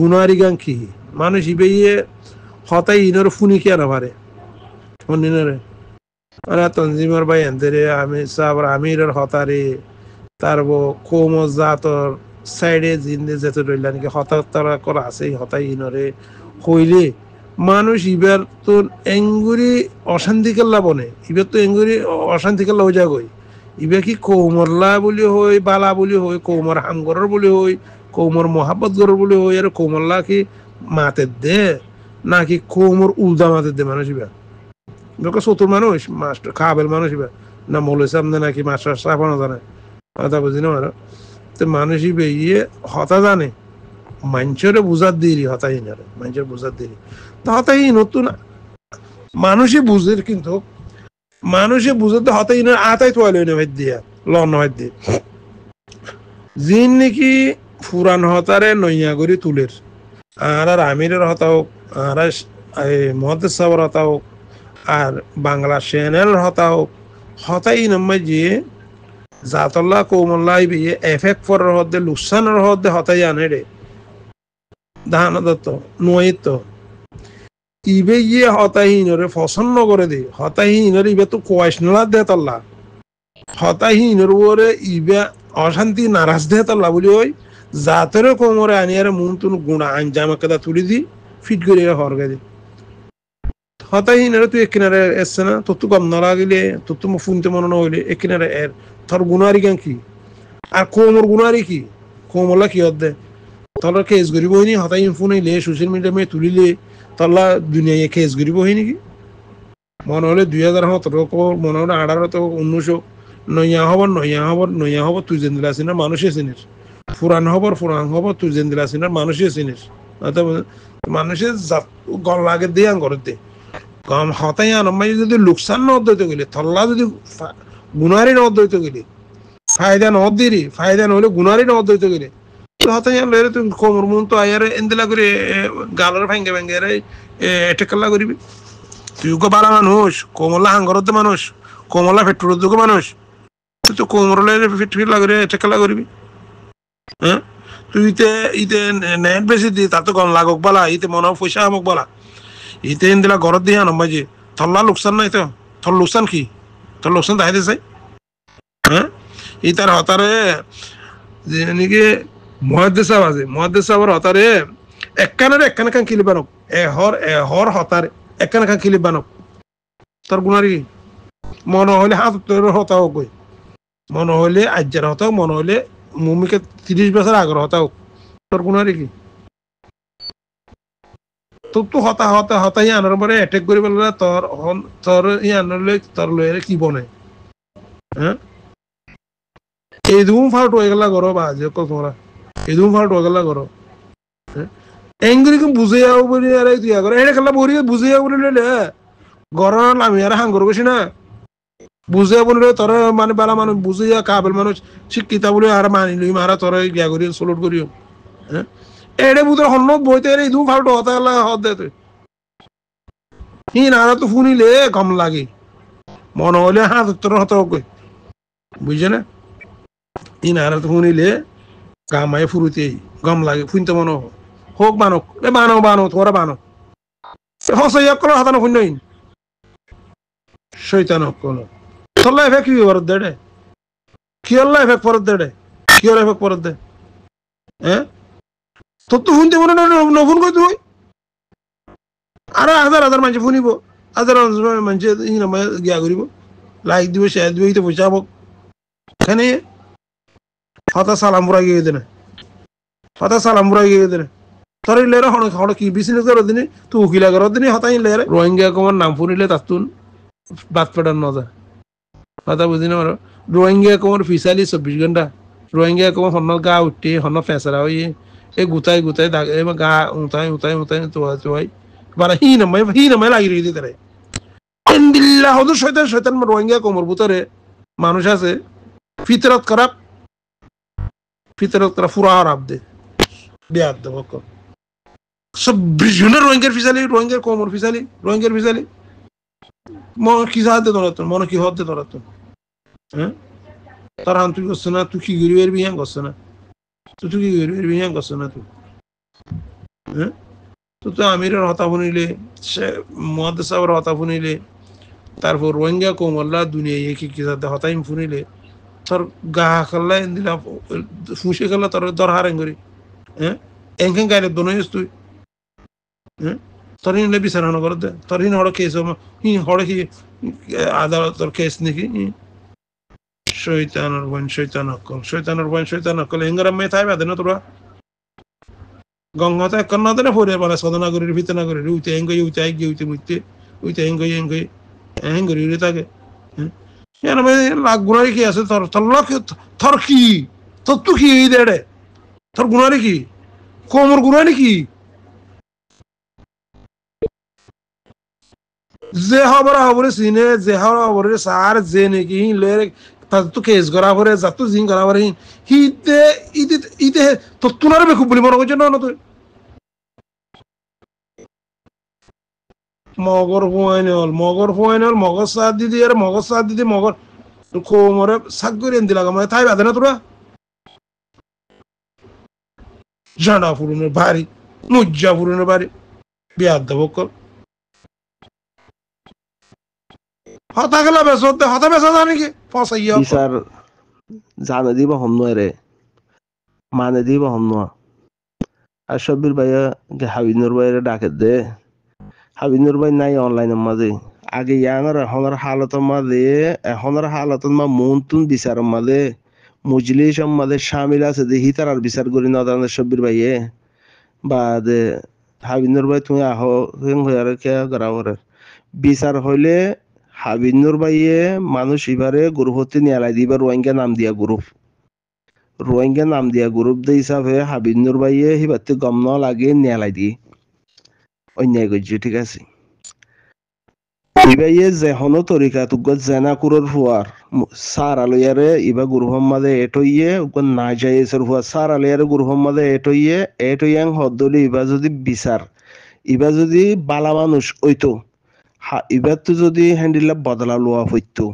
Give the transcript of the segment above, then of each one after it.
ഗുണാരികാംഖി মানুষ ইবেইয়ে হতাই ইনর ফুনি কেন পারে অন্যরে ওরা তঞ্জিমর ভাই এনতেরে আমি সাবর আমিরের হতারে তারব কোম জাতর সাইডে জিন্দে যেতে রইলা নাকি হতা তারা করা আছে হতাই ইনরে হইলে মানুষ ইবার তো এঙ্গুরি অশান্তি কেল্লা বনে ইবার তো এঙ্গুরি অশান্তি কেল্লা হয়ে যায় গই ইবে কি কৌমরলা বলি হই বালা বলি হই কৌমর হামগরর বলি হয় কৌমর মোহাব্বত করে বলে ও এর কৌমল্লা কি মাতে দে নাকি কৌমর উলদা মাতে দে মানুষ ইবা লোকে চতুর মানুষ মাস্টার খাবেল মানুষ ইবা না মৌলে সামনে নাকি মাস্টার সাফানো জানে কথা বুঝি না মারো তো মানুষ ইবে ইয়ে হতা জানে মানুষের বুঝার দিলি হতাহীন আরে মানুষের বুঝার দিলি তো হতাহীন হতো না মানুষই বুঝে কিন্তু মানুষে বুঝাতে হতাহীন আতাই তোয়ালে ভাই দিয়া লন ভাই দিয়ে জিন নাকি ফুরান হতারে নইয়া করি তুলের আর আর আমিরের হতা হোক আর মহাদেশ সাবর হতা হোক আর বাংলা চ্যানেল হতা হোক হতাই নম্বর যে জাতল্লা কৌমল্লা বিয়ে এফেক্ট ফরের দে লুকসানের দে হতাই আনে রে দত্ত নুয়াইত ইবে ইয়ে হতাহীনরে ফসন্ন করে দে হতাহীনরে ইবে তো কোয়াশনলা দে তল্লা হতাহীনর ওরে ইবে অশান্তি নারাজ দে তল্লা বলি ওই জাতেরও কোমরে আনিয়ার মুন্তুন তুন গুণা আঞ্জাম একদা তুলি দি ফিট করি হর দি হতাই হিনারে তুই একিনারে এসছে না তোর তো গম না লাগিলে তোর তো ফুনতে মনে না হইলে একিনারে এর তোর গুণারি কেন কি আর কোমর গুণারি কি কোমরলা কি হদ্দে তোর কেস গরিব হইনি হতাই ফোনে লে সোশ্যাল মিডিয়া মেয়ে তুলিলে তলা দুনিয়ায় কেস গরিব হই কি মনে হলে দুই হাজার সতেরো মনে হলে আঠারো তো উনিশশো নইয়া হব নইয়া হব নইয়া হব তুই জেন্দ্র আসিনা মানুষে ফুরান হবর ফুরান হবর তুই জেন্দিরা চিনার মানুষই চিনিস মানুষের গল লাগে দিয়ে করতে গম হতাই আনমাই যদি লোকসান ন অদ্বৈত গেলে থল্লা যদি গুণারি ন অদ্বৈত গেলে ফায়দা ন দিলি ফায়দা নহলে গুণারি ন অদ্বৈত গেলে হতাই আনলে তুমি কোমর মন তো আয়ারে এন্দিলা করে গালের ভেঙ্গে ভেঙ্গে রে এটেকাল্লা করিবি তুই গো বালা মানুষ কোমলা হাঙ্গরত মানুষ কোমলা ফেটুরত মানুষ তুই তো কোমরলে ফিট ফিট লাগরে এটেকাল্লা করিবি হ্যাঁ তুইতে ইতে নেট বেশি দি তাতে কম লাগক বালা ইতে মনে পয়সা আমক বালা ইতে এন দিলা ঘরত দিয়ে আনম বাজি থল্লা লোকসান নাই তো থল লোকসান কি থল লোকসান তাহাই চাই হ্যাঁ ইতার হতারে যে নাকি মহাদেশ আছে মহাদেশ আবার হতারে একখানের একখানে কান কিলি বানক এহর এহর হতার একখানে কান কিলি বানক তোর গুণারি মনে হলে হাত তোর হতাও কই মনে হলে আজ্জার হতাও মনে হলে মমিকে তিরিশ বছর আগ্রহ তাও তোর কোনো আর কি তোর তো হতা হতা হতা ই আনার পরে অ্যাটেক করি বলে তোর হন তোর ই আনার আনলে তোর লয়ের কি বনে হ্যাঁ এই দুম ফাউট হয়ে গেলা করো বা যে তোমরা এই দুম ফাউট হয়ে গেলা করো এংরি কি বুঝে যাও বলি আর তুই আগর এটা খেলা বলি বুঝে যাও বলি গরম আমি আর হাঙ্গর বসি না বুঝে বলে তোর মানে বেলা মানুষ যা কাবেল মানুষ শিক্ষিত বলে আর মানি লই মারা তোর গিয়া করি সলুট করিও হ্যাঁ এড়ে বুতর হন্ন বইতে এড়ে দু ফাল্টো হতে আল্লাহ হদ দে তুই হি নারা তো ফুনিলে কম লাগে মন হলে হাত তোর হত কই বুঝছে না ই নারা তো ফুনিলে গামায় ফুরুতে গম লাগে ফুনতে মন হোক বানক এ মানো বানো তোরা হসে হসাইয়া কল হাতানো ফুন নইন শৈতানক কলক ಥೊಲ್ಲ ಎಫೆಕ್ಟ್ ಇವು ಬರುತ್ತೆ ಹೇಳಿ ಕಿಯಲ್ಲ ಎಫೆಕ್ಟ್ ಬರುತ್ತೆ ಹೇಳಿ ಕಿಯರ್ ಎಫೆಕ್ಟ್ ಬರುತ್ತೆ ಹ್ಞೂ তত্ত্ব শুনতে মনে না ফোন করতে ওই আর হাজার হাজার মানুষ শুনিব হাজার হাজার মানুষ গিয়া করিব লাইক দিব শেয়ার দিব ইতে পয়সা পাব এখানে ফাতা সালাম পুরা গিয়ে দেনে ফাতা সালাম পুরা গিয়ে দেনে তোর ইলেরে কি বিজনেস কর দিনে তুই উকিলা কর দিনে হতাই ইলেরে রোহিঙ্গা কমার নাম ফুনিলে তাতুন বাদ পেটার নজা কথা বুঝি না রোহিঙ্গা কমর ফিসালি চব্বিশ ঘন্টা রোহিঙ্গা কমর হন্ন গা উঠে হন্ন ফেঁচরা হয়ে এ গুতাই গুতাই গা উঁতাই উঁতাই উঁতাই তোয়াই তোয়াই বারা হি নামাই হি নামাই লাগি রয়েছে তারে বিল্লাহ হদুর শয়তান শয়তান রোহিঙ্গা কমর ভিতরে মানুষ আছে ফিতরত খারাপ ফিতরত খারাপ ফুরা হারাপ দে বিয়াদ দেব সব বিজনের রোহিঙ্গার ফিসালি রোহিঙ্গার কমর ফিসালি রোহিঙ্গার ফিসালি মনে কি সাহায্য দৌড়াতো মন কি হতে দৌড়াতো হ্যাঁ তারা তুই করছে না তুই কি গরিব এর বিয়ে করছে না তুই তুই কি এর বিয়ে করছে না তুই হ্যাঁ তো তুই আমিরের হতা বুনিলে সে মহাদ সাহেবের হতা বুনিলে তারপর রোহিঙ্গা কোমল্লা দুনিয়া ইয়ে কি কিসাতে হতাইম ফুনিলে তোর গা খাল্লা এন দিলা ফুঁসে খেলা তোর দর হারেন করি হ্যাঁ এনকেন গাইলে দোনইস তুই হ্যাঁ তোর হিনে বিচারণ করতে তোর হিন হড় কেস হিন হড় কি আদালতর কেস নাকি الشيطان وين شيطان أكل شيطان وين شيطان أكل إنغرام مي ثاي بعدين ترى গঙ্গাতে কন্যা দেনে ফোরে বলে সাধনা করি ভিতনা করি উঠে এঙ্গ উঠে এক উঠে মুইতে উঠে এঙ্গ এঙ্গ এঙ্গ রে থাকে হ্যাঁ লাগ গুণারি কি আছে তোর তোর লক তোর কি তোর তু কি এই দেড়ে তোর গুণারি কি কোমর গুণারি কি যে হবরা হবরে সিনে যে হবরা হবরে সার যে নেকি লয়ে তাতো কেস করা পরে যাতো জিং করা সি হিতে ইতে ইতে তো তুনার বেকু বলি মনে কইছ না তুই মগর ফুয়াইনল মগর ফুয়াইনল মগর সাদ দিদি আর মগর সাদ দিদি মগর কোমরে সাগরে এন্দি লাগা মানে তাই বাদে না তোরা জানা ফুরুনের বাড়ি মুজ্জা ফুরুনের বাড়ি বিয়াদ দেবকল হতা গেলা বেচো হতা বেচা জানি কি ফসাইয়া বিচার জানে দিব হম নয় রে মানে দিব হম নয় আর সব্বির ভাইয়া হাবিনুর ভাইয়ের ডাকে দে হাবিনুর ভাই নাই অনলাইনের মাঝে আগে ইয়ানোর এখনের হালতের মাঝে এখনের হালতের মা মন তুন বিচারের মাঝে মজলিস মাঝে সামিল আছে যে হিতার আর বিচার করি না তাদের সব্বির ভাইয়ে বা দে হাবিনুর ভাই তুমি আহ হয়ে কে করা বিচার হইলে হাবিনুর ভাইয়ে মানুষ এবারে গ্রুপতে নিয়ালাই দিবা রোহিঙ্গা নাম দিয়া গ্রুপ রোহিঙ্গা নাম দিয়া গ্রুপ দে হিসাবে হাবিনুর ভাইয়ে হিবাতে গম ন লাগে নিয়ালাই দি অন্যায় করছি ঠিক আছে ইবাইয়ে যেহন তরিকা তুগ জেনা কুরর হুয়ার সার আলোয়ারে ইবা গুরু হম্মাদে এটইয়ে উগন না যাইয়েসর হুয়া সার আলোয়ারে গুরু হম্মাদে এটইয়ে এটইয়াং হদ্দলি ইবা যদি বিচার ইবা যদি বালা মানুষ ওইতো হা এবার তো যদি হ্যান্ডিল বদলা লোয়া হইতো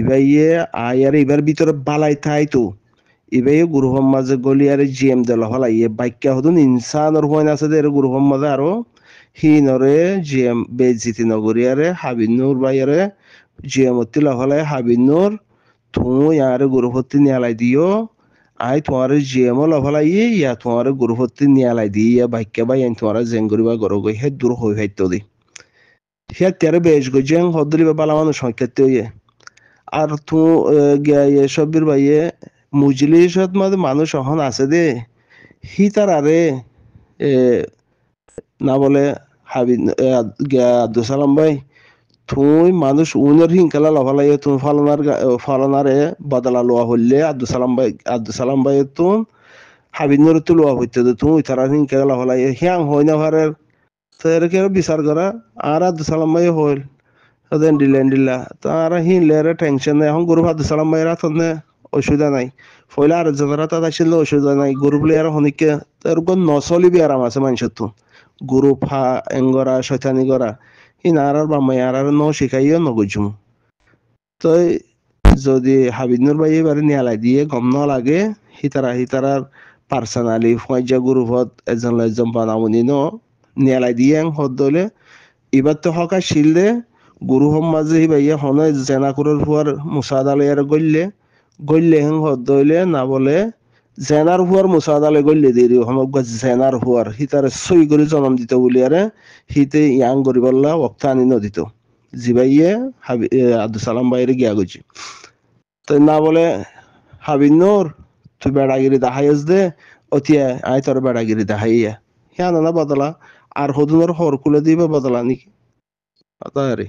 ইবাইয়ে আই আর এবার ভিতরে বালাই থাইতো ইবাইয়ে গুরুহম মাঝে গলি আর জিএম দেলা হলাই ইয়ে বাক্যা হতুন ইনসান আর হইন আছে এর গুরুহম মাঝে আরো হিনরে জিএম বেজিতি নগরী আরে হাবিনুর বাই আরে জিএম অতিলা হলাই হাবিনুর তুই আরে গুরুহতি নিয়ালাই দিও আই তোমার জিএম লভলাই ইয়া তোমার গুরুহতি নিয়ালাই দিয়ে ইয়া বাক্যা বাই আইন তোমার জেঙ্গুরি বা গরগই হে দূর হই হাইতো দিই হিয়ার বেশ গজেং হদলি বা বালা মানুষ সংখ্যাতে আর তু গিয়ে সব্বির বাইয়ে মুজলিসত মাঝে মানুষ অহন আছে দে হি তার আরে না বলে হাবি আব্দুল সালাম ভাই তুই মানুষ উনের হিংকালা লাগে তুমি ফলনার ফলানারে বদলা লোয়া হইলে আব্দুল সালাম ভাই আব্দুল সালাম ভাই তুম হাবিনের তো লোয়া হইতে তুমি তারা হিংকালা লাগে হিয়াং হই না ভারের তেরকেও বিচার করা আর আব্দুল সালাম ভাই হইল দেন ডিলা ডিলা তা আর হিনলে টেনশন নাই এখন গ্রুপ আব্দুল সালাম ভাইয়ের হাতত নে অসুবিধা নাই ফইলে আর জনের হাতত আসলে অসুবিধা নাই গ্রুপ লেয়ার হনিকে তার গন নচলিবি আরাম আছে মানুষের তো গ্রুপ হা এঙ্গরা শৈতানি করা হিন আর আর বামাই আর আর ন শিকাইও নগুজুম তই যদি হাবিদুর ভাই এবারে নিয়ালাই দিয়ে গম সি লাগে সি হিতারার পার্সোনালি ফয়জা গ্রুপত এজন এজন বানাবনি ন নিয়ালাই দিয়াং হদ্দলে এবার তো হকা শিলদে গুরু হম্মাজে হিবাইয়া হনে জেনাকুরের হুয়ার মুসাদ আলিয়ার গইলে গইলে হেং হদ্দলে না বলে জেনার হুয়ার মুসাদালে গইলে দেরি সমগ্র জেনার হুয়ার হিতারে সই করে জনম দিত বলিয়ারে হিতে ইয়াং গরিবল্লা অক্ত আনি নদিত জিবাইয়ে হাবি আব্দুল সালাম বাইরে গিয়া গেছি তাই না বলে হাবিনুর তুই বেড়াগিরি দাহাইস দে অতিয়া আয় তোর বেড়াগিরি দাহাইয়া হ্যাঁ না বদলা আর হদুনর হর খুলে দিবে বদলা নাকি পাতা আরে